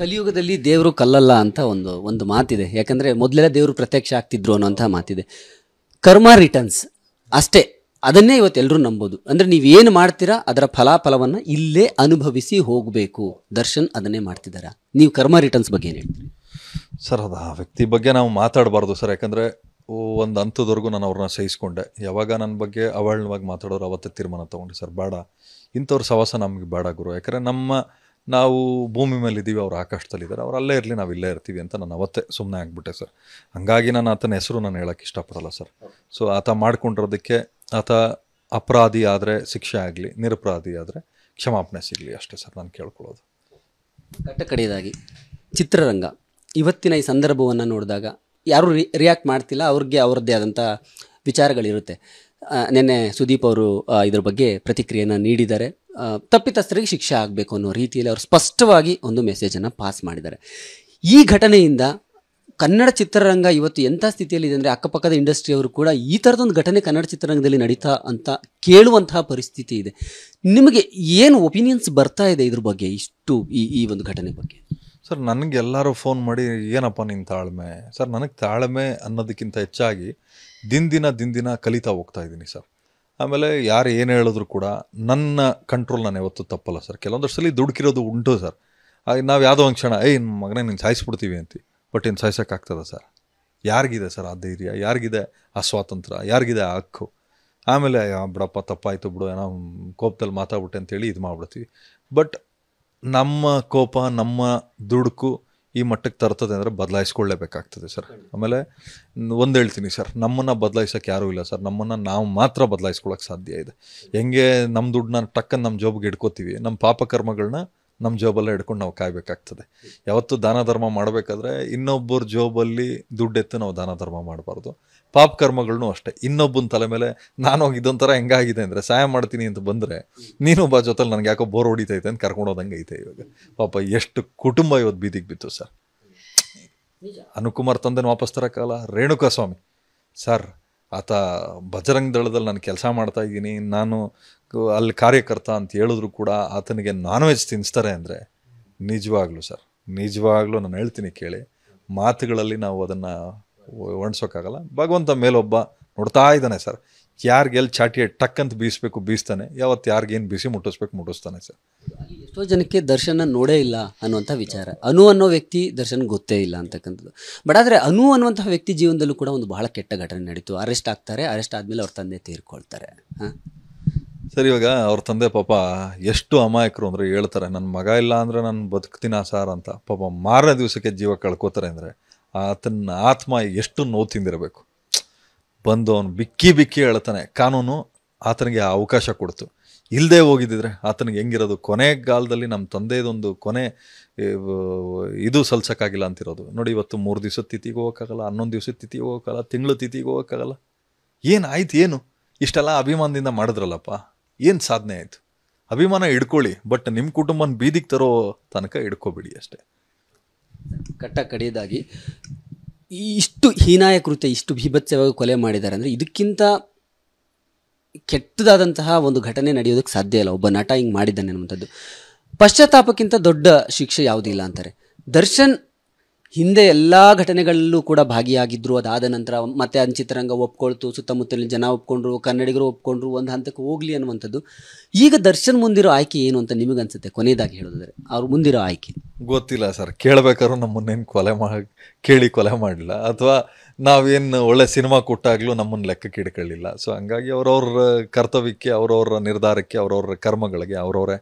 ಕಲಿಯುಗದಲ್ಲಿ ದೇವರು ಕಲ್ಲಲ್ಲ ಅಂತ ಒಂದು ಒಂದು ಮಾತಿದೆ ಯಾಕಂದ್ರೆ ಮೊದಲೆಲ್ಲ ದೇವರು ಪ್ರತ್ಯಕ್ಷ ಆಗ್ತಿದ್ರು ಅನ್ನೋಂಥ ಮಾತಿದೆ ಕರ್ಮ ರಿಟರ್ನ್ಸ್ ಅಷ್ಟೇ ಅದನ್ನೇ ಇವತ್ತು ಎಲ್ಲರೂ ನಂಬೋದು ಅಂದರೆ ನೀವೇನು ಮಾಡ್ತೀರಾ ಅದರ ಫಲಾಫಲವನ್ನು ಇಲ್ಲೇ ಅನುಭವಿಸಿ ಹೋಗಬೇಕು ದರ್ಶನ್ ಅದನ್ನೇ ಮಾಡ್ತಿದ್ದಾರೆ ನೀವು ಕರ್ಮ ರಿಟರ್ನ್ಸ್ ಬಗ್ಗೆ ಏನು ಹೇಳ್ತೀರಿ ಸರ್ ಅದು ಆ ವ್ಯಕ್ತಿ ಬಗ್ಗೆ ನಾವು ಮಾತಾಡಬಾರ್ದು ಸರ್ ಯಾಕಂದರೆ ಒಂದು ಹಂತದವರೆಗೂ ನಾನು ಅವ್ರನ್ನ ಸಹಿಸ್ಕೊಂಡೆ ಯಾವಾಗ ನನ್ನ ಬಗ್ಗೆ ಅವಳವಾಗಿ ಮಾತಾಡೋರು ಅವತ್ತೇ ತೀರ್ಮಾನ ತೊಗೊಂಡು ಸರ್ ಬೇಡ ಇಂಥವ್ರ ಸವಾಸ ನಮಗೆ ಬೇಡ ಗುರು ಯಾಕಂದರೆ ನಮ್ಮ ನಾವು ಭೂಮಿ ಮೇಲೆ ಇದ್ದೀವಿ ಅವ್ರು ಆಕಾಶದಲ್ಲಿದ್ದಾರೆ ಅವ್ರು ಅಲ್ಲೇ ಇರಲಿ ನಾವು ಇಲ್ಲೇ ಇರ್ತೀವಿ ಅಂತ ನಾನು ಅವತ್ತೇ ಸುಮ್ಮನೆ ಆಗಿಬಿಟ್ಟೆ ಸರ್ ಹಾಗಾಗಿ ನಾನು ಆತನ ಹೆಸರು ನಾನು ಹೇಳೋಕ್ಕೆ ಇಷ್ಟಪಡಲ್ಲ ಸರ್ ಸೊ ಆತ ಮಾಡ್ಕೊಂಡಿರೋದಕ್ಕೆ ಆತ ಅಪರಾಧಿ ಆದರೆ ಶಿಕ್ಷೆ ಆಗಲಿ ನಿರಪರಾಧಿ ಆದರೆ ಕ್ಷಮಾಪಣೆ ಸಿಗಲಿ ಅಷ್ಟೇ ಸರ್ ನಾನು ಕೇಳ್ಕೊಳ್ಳೋದು ಕಟ್ಟ ಕಡೆಯದಾಗಿ ಚಿತ್ರರಂಗ ಇವತ್ತಿನ ಈ ಸಂದರ್ಭವನ್ನು ನೋಡಿದಾಗ ಯಾರೂ ರಿ ರಿಯಾಕ್ಟ್ ಮಾಡ್ತಿಲ್ಲ ಅವ್ರಿಗೆ ಅವ್ರದ್ದೇ ಆದಂಥ ವಿಚಾರಗಳಿರುತ್ತೆ ನಿನ್ನೆ ಸುದೀಪ್ ಅವರು ಇದರ ಬಗ್ಗೆ ಪ್ರತಿಕ್ರಿಯೆಯನ್ನು ನೀಡಿದ್ದಾರೆ ತಪ್ಪಿತಸ್ಥರಿಗೆ ಶಿಕ್ಷೆ ಆಗಬೇಕು ಅನ್ನೋ ರೀತಿಯಲ್ಲಿ ಅವರು ಸ್ಪಷ್ಟವಾಗಿ ಒಂದು ಮೆಸೇಜನ್ನು ಪಾಸ್ ಮಾಡಿದ್ದಾರೆ ಈ ಘಟನೆಯಿಂದ ಕನ್ನಡ ಚಿತ್ರರಂಗ ಇವತ್ತು ಎಂಥ ಸ್ಥಿತಿಯಲ್ಲಿದೆ ಅಂದರೆ ಅಕ್ಕಪಕ್ಕದ ಇಂಡಸ್ಟ್ರಿಯವರು ಕೂಡ ಈ ಥರದೊಂದು ಘಟನೆ ಕನ್ನಡ ಚಿತ್ರರಂಗದಲ್ಲಿ ನಡೀತಾ ಅಂತ ಕೇಳುವಂತಹ ಪರಿಸ್ಥಿತಿ ಇದೆ ನಿಮಗೆ ಏನು ಒಪಿನಿಯನ್ಸ್ ಬರ್ತಾ ಇದೆ ಇದ್ರ ಬಗ್ಗೆ ಇಷ್ಟು ಈ ಈ ಒಂದು ಘಟನೆ ಬಗ್ಗೆ ಸರ್ ನನಗೆ ಎಲ್ಲರೂ ಫೋನ್ ಮಾಡಿ ಏನಪ್ಪ ನಿನ್ನ ತಾಳ್ಮೆ ಸರ್ ನನಗೆ ತಾಳ್ಮೆ ಅನ್ನೋದಕ್ಕಿಂತ ಹೆಚ್ಚಾಗಿ ದಿನ ದಿನ ದಿನ ದಿನ ಕಲಿತಾ ಹೋಗ್ತಾ ಇದ್ದೀನಿ ಸರ್ ಆಮೇಲೆ ಯಾರು ಏನು ಹೇಳಿದ್ರು ಕೂಡ ನನ್ನ ಕಂಟ್ರೋಲ್ ನಾನು ಯಾವತ್ತೂ ತಪ್ಪಲ್ಲ ಸರ್ ಕೆಲವೊಂದಷ್ಟು ಸಲ ದುಡುಕಿರೋದು ಉಂಟು ಸರ್ ನಾವು ಯಾವುದೋ ಒಂದು ಕ್ಷಣ ಏಯ್ ನಿಮ್ಮ ಮಗನೇ ನೀನು ಸಾಯಿಸ್ಬಿಡ್ತೀವಿ ಅಂತ ಬಟ್ ಇನ್ನು ಸಾಯಿಸೋಕ್ಕಾಗ್ತದ ಸರ್ ಯಾರಿಗಿದೆ ಸರ್ ಆ ಧೈರ್ಯ ಯಾರಿಗಿದೆ ಆ ಸ್ವಾತಂತ್ರ್ಯ ಯಾರಿಗಿದೆ ಆ ಹಕ್ಕು ಆಮೇಲೆ ಬಿಡಪ್ಪ ತಪ್ಪಾಯಿತು ಬಿಡು ಏನೋ ಕೋಪದಲ್ಲಿ ಮಾತಾಡ್ಬಿಟ್ಟೆ ಅಂತೇಳಿ ಇದು ಮಾಡ್ಬಿಡ್ತೀವಿ ಬಟ್ ನಮ್ಮ ಕೋಪ ನಮ್ಮ ದುಡುಕು ಈ ಮಟ್ಟಕ್ಕೆ ತರ್ತದೆ ಅಂದರೆ ಬದಲಾಯಿಸ್ಕೊಳ್ಳೇಬೇಕಾಗ್ತದೆ ಸರ್ ಆಮೇಲೆ ಒಂದು ಹೇಳ್ತೀನಿ ಸರ್ ನಮ್ಮನ್ನು ಬದಲಾಯಿಸೋಕ್ಕೆ ಯಾರೂ ಇಲ್ಲ ಸರ್ ನಮ್ಮನ್ನು ನಾವು ಮಾತ್ರ ಬದಲಾಯಿಸ್ಕೊಳ್ಳೋಕೆ ಸಾಧ್ಯ ಇದೆ ಹೆಂಗೆ ನಮ್ಮ ದುಡ್ಡನ್ನ ಟಕ್ಕನ್ನು ನಮ್ಮ ಜಾಬ್ಗೆ ಇಟ್ಕೋತೀವಿ ನಮ್ಮ ಪಾಪಕರ್ಮಗಳನ್ನ ನಮ್ಮ ಜೋಬಲ್ಲೇ ಹಿಡ್ಕೊಂಡು ನಾವು ಕಾಯಬೇಕಾಗ್ತದೆ ಯಾವತ್ತೂ ದಾನ ಧರ್ಮ ಮಾಡಬೇಕಾದ್ರೆ ಇನ್ನೊಬ್ಬರ ಜೋಬಲ್ಲಿ ದುಡ್ಡೆತ್ತು ನಾವು ದಾನ ಧರ್ಮ ಮಾಡಬಾರ್ದು ಪಾಪ ಕರ್ಮಗಳನ್ನೂ ಅಷ್ಟೇ ಇನ್ನೊಬ್ಬನ ತಲೆ ಮೇಲೆ ನಾನು ಇದೊಂಥರ ಹೆಂಗಾಗಿದೆ ಅಂದರೆ ಸಹಾಯ ಮಾಡ್ತೀನಿ ಅಂತ ಬಂದರೆ ನೀನು ಬಾ ಜೊತೆಲಿ ನನಗೆ ಯಾಕೋ ಬೋರ್ ಹೊಡಿತೈತೆ ಅಂತ ಕರ್ಕೊಂಡು ಹೋದಂಗೆ ಐತೆ ಇವಾಗ ಪಾಪ ಎಷ್ಟು ಕುಟುಂಬ ಇವತ್ತು ಬೀದಿಗೆ ಬಿತ್ತು ಸರ್ ಅನುಕುಮಾರ್ ತಂದೆನ ವಾಪಸ್ ತರೋಕ್ಕಲ್ಲ ರೇಣುಕಾ ಸ್ವಾಮಿ ಸರ್ ಆತ ಬಜರಂಗ್ ದಳದಲ್ಲಿ ನಾನು ಕೆಲಸ ಮಾಡ್ತಾ ಇದ್ದೀನಿ ನಾನು ಅಲ್ಲಿ ಕಾರ್ಯಕರ್ತ ಅಂತ ಹೇಳಿದ್ರು ಕೂಡ ಆತನಿಗೆ ನಾನ್ ವೆಜ್ ತಿನ್ನಿಸ್ತಾರೆ ಅಂದರೆ ನಿಜವಾಗ್ಲೂ ಸರ್ ನಿಜವಾಗ್ಲೂ ನಾನು ಹೇಳ್ತೀನಿ ಕೇಳಿ ಮಾತುಗಳಲ್ಲಿ ನಾವು ಅದನ್ನು ಒಣಸೋಕ್ಕಾಗಲ್ಲ ಭಗವಂತ ಮೇಲೊಬ್ಬ ನೋಡ್ತಾ ಇದ್ದಾನೆ ಸರ್ ಎಲ್ಲಿ ಚಾಟಿ ಟಕ್ ಅಂತ ಬೀಸಬೇಕು ಬೀಸ್ತಾನೆ ಯಾವತ್ತು ಯಾರಿಗೇನು ಬಿಸಿ ಮುಟ್ಟಿಸ್ಬೇಕು ಮುಟ್ಟಿಸ್ತಾನೆ ಸರ್ ಎಷ್ಟೋ ಜನಕ್ಕೆ ದರ್ಶನ ನೋಡೇ ಇಲ್ಲ ಅನ್ನುವಂಥ ವಿಚಾರ ಅನು ಅನ್ನೋ ವ್ಯಕ್ತಿ ದರ್ಶನ್ ಗೊತ್ತೇ ಇಲ್ಲ ಅಂತಕ್ಕಂಥದ್ದು ಬಟ್ ಆದರೆ ಅನು ಅನ್ನುವಂತಹ ವ್ಯಕ್ತಿ ಜೀವನದಲ್ಲೂ ಕೂಡ ಒಂದು ಬಹಳ ಕೆಟ್ಟ ಘಟನೆ ನಡೀತು ಅರೆಸ್ಟ್ ಆಗ್ತಾರೆ ಅರೆಸ್ಟ್ ಆದಮೇಲೆ ಅವ್ರ ತಂದೆ ತೀರ್ಕೊಳ್ತಾರೆ ಹಾಂ ಸರ್ ಇವಾಗ ಅವ್ರ ತಂದೆ ಪಾಪ ಎಷ್ಟು ಅಮಾಯಕರು ಅಂದರೆ ಹೇಳ್ತಾರೆ ನನ್ನ ಮಗ ಇಲ್ಲ ಅಂದರೆ ನಾನು ಬದುಕ್ತೀನ ಸಾರ್ ಅಂತ ಪಾಪ ಮಾರನೇ ದಿವಸಕ್ಕೆ ಜೀವ ಕಳ್ಕೋತಾರೆ ಅಂದರೆ ಆತನ ಆತ್ಮ ಎಷ್ಟು ನೋವು ತಿಂದಿರಬೇಕು ಬಂದು ಅವನು ಬಿಕ್ಕಿ ಬಿಕ್ಕಿ ಹೇಳ್ತಾನೆ ಕಾನೂನು ಆತನಿಗೆ ಆ ಅವಕಾಶ ಕೊಡ್ತು ಇಲ್ಲದೆ ಹೋಗಿದ್ದಿದ್ರೆ ಆತನಿಗೆ ಹೆಂಗಿರೋದು ಕಾಲದಲ್ಲಿ ನಮ್ಮ ತಂದೆಯದೊಂದು ಕೊನೆ ಇದು ಸಲ್ಸೋಕ್ಕಾಗಿಲ್ಲ ಅಂತಿರೋದು ನೋಡಿ ಇವತ್ತು ಮೂರು ದಿವಸದ ತಿಥಿಗೆ ಹೋಗೋಕ್ಕಾಗಲ್ಲ ಹನ್ನೊಂದು ದಿವಸದ ತಿಥಿಗೆ ಹೋಗೋಕ್ಕಾಗಲ್ಲ ತಿಂಗಳು ತಿಥಿಗೆ ಹೋಗೋಕ್ಕಾಗಲ್ಲ ಏನು ಆಯ್ತು ಏನು ಇಷ್ಟೆಲ್ಲ ಅಭಿಮಾನದಿಂದ ಮಾಡಿದ್ರಲ್ಲಪ್ಪ ಏನು ಸಾಧನೆ ಆಯಿತು ಅಭಿಮಾನ ಹಿಡ್ಕೊಳ್ಳಿ ಬಟ್ ನಿಮ್ಮ ಕುಟುಂಬನ ಬೀದಿಗೆ ತರೋ ತನಕ ಇಡ್ಕೋಬೇಡಿ ಅಷ್ಟೇ ಕಟ್ಟ ಕಡಿಯದಾಗಿ ಇಷ್ಟು ಹೀನಾಯ ಕೃತ್ಯ ಇಷ್ಟು ಭೀಭತ್ಸವಾಗಿ ಕೊಲೆ ಮಾಡಿದ್ದಾರೆ ಅಂದರೆ ಇದಕ್ಕಿಂತ ಕೆಟ್ಟದಾದಂತಹ ಒಂದು ಘಟನೆ ನಡೆಯೋದಕ್ಕೆ ಸಾಧ್ಯ ಇಲ್ಲ ಒಬ್ಬ ನಟ ಹಿಂಗೆ ಮಾಡಿದ್ದಾನೆ ಅನ್ನುವಂಥದ್ದು ಪಶ್ಚಾತ್ತಾಪಕ್ಕಿಂತ ದೊಡ್ಡ ಶಿಕ್ಷೆ ಯಾವುದೂ ಇಲ್ಲ ಅಂತಾರೆ ದರ್ಶನ್ ಹಿಂದೆ ಎಲ್ಲ ಘಟನೆಗಳಲ್ಲೂ ಕೂಡ ಭಾಗಿಯಾಗಿದ್ದರು ಅದಾದ ನಂತರ ಮತ್ತೆ ಅದನ್ನ ಚಿತ್ರರಂಗ ಒಪ್ಕೊಳ್ತು ಸುತ್ತಮುತ್ತಲಿನ ಜನ ಒಪ್ಕೊಂಡ್ರು ಕನ್ನಡಿಗರು ಒಪ್ಕೊಂಡ್ರು ಒಂದು ಹಂತಕ್ಕೆ ಹೋಗಲಿ ಅನ್ನುವಂಥದ್ದು ಈಗ ದರ್ಶನ್ ಮುಂದಿರೋ ಆಯ್ಕೆ ಏನು ಅಂತ ನಿಮಗನ್ಸುತ್ತೆ ಕೊನೆಯದಾಗಿ ಹೇಳೋದಾದ್ರೆ ಅವ್ರು ಮುಂದಿರೋ ಆಯ್ಕೆ ಗೊತ್ತಿಲ್ಲ ಸರ್ ಕೇಳಬೇಕಾದ್ರೂ ನಮ್ಮನ್ನೇನು ಕೊಲೆ ಮಾ ಕೇಳಿ ಕೊಲೆ ಮಾಡಲಿಲ್ಲ ಅಥವಾ ನಾವೇನು ಒಳ್ಳೆ ಸಿನಿಮಾ ಕೊಟ್ಟಾಗಲೂ ನಮ್ಮನ್ನು ಲೆಕ್ಕಕ್ಕೆ ಇಡ್ಕೊಳ್ಳಿಲ್ಲ ಸೊ ಹಂಗಾಗಿ ಅವ್ರವ್ರ ಕರ್ತವ್ಯಕ್ಕೆ ಅವ್ರವ್ರ ನಿರ್ಧಾರಕ್ಕೆ ಅವ್ರವ್ರ ಕರ್ಮಗಳಿಗೆ ಅವರವರೇ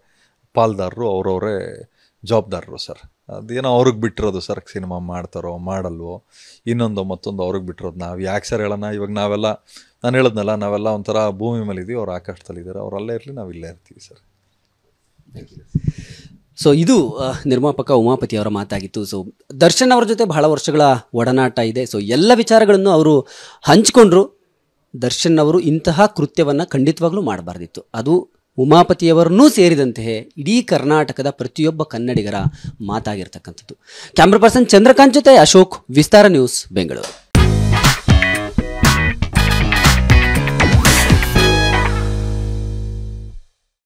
ಪಾಲ್ದಾರರು ಅವರವರೇ ಜವಾಬ್ದಾರರು ಸರ್ ಅದೇನೋ ಅವ್ರಿಗೆ ಬಿಟ್ಟಿರೋದು ಸರ್ ಸಿನಿಮಾ ಮಾಡ್ತಾರೋ ಮಾಡಲ್ವೋ ಇನ್ನೊಂದು ಮತ್ತೊಂದು ಅವ್ರಿಗೆ ಬಿಟ್ಟಿರೋದು ನಾವು ಯಾಕೆ ಸರ್ ಹೇಳೋಣ ಇವಾಗ ನಾವೆಲ್ಲ ನಾನು ಹೇಳಿದ್ನಲ್ಲ ನಾವೆಲ್ಲ ಒಂಥರ ಭೂಮಿ ಮೇಲೆ ಇದ್ದೀವಿ ಅವ್ರು ಆಕಾಶದಲ್ಲಿ ಇದ್ದಾರೆ ಅವರಲ್ಲೇ ಇರಲಿ ನಾವು ಇಲ್ಲೇ ಇರ್ತೀವಿ ಸರ್ ಸೊ ಇದು ನಿರ್ಮಾಪಕ ಉಮಾಪತಿ ಅವರ ಮಾತಾಗಿತ್ತು ಸೊ ದರ್ಶನ್ ಅವ್ರ ಜೊತೆ ಬಹಳ ವರ್ಷಗಳ ಒಡನಾಟ ಇದೆ ಸೊ ಎಲ್ಲ ವಿಚಾರಗಳನ್ನು ಅವರು ಹಂಚಿಕೊಂಡ್ರು ದರ್ಶನ್ ಅವರು ಇಂತಹ ಕೃತ್ಯವನ್ನು ಖಂಡಿತವಾಗ್ಲೂ ಮಾಡಬಾರ್ದಿತ್ತು ಅದು ಉಮಾಪತಿಯವರನ್ನೂ ಸೇರಿದಂತೆ ಇಡೀ ಕರ್ನಾಟಕದ ಪ್ರತಿಯೊಬ್ಬ ಕನ್ನಡಿಗರ ಮಾತಾಗಿರ್ತಕ್ಕಂಥದ್ದು ಕ್ಯಾಮ್ರಾ ಪರ್ಸನ್ ಚಂದ್ರಕಾಂತ್ ಜೊತೆ ಅಶೋಕ್ ವಿಸ್ತಾರ ನ್ಯೂಸ್ ಬೆಂಗಳೂರು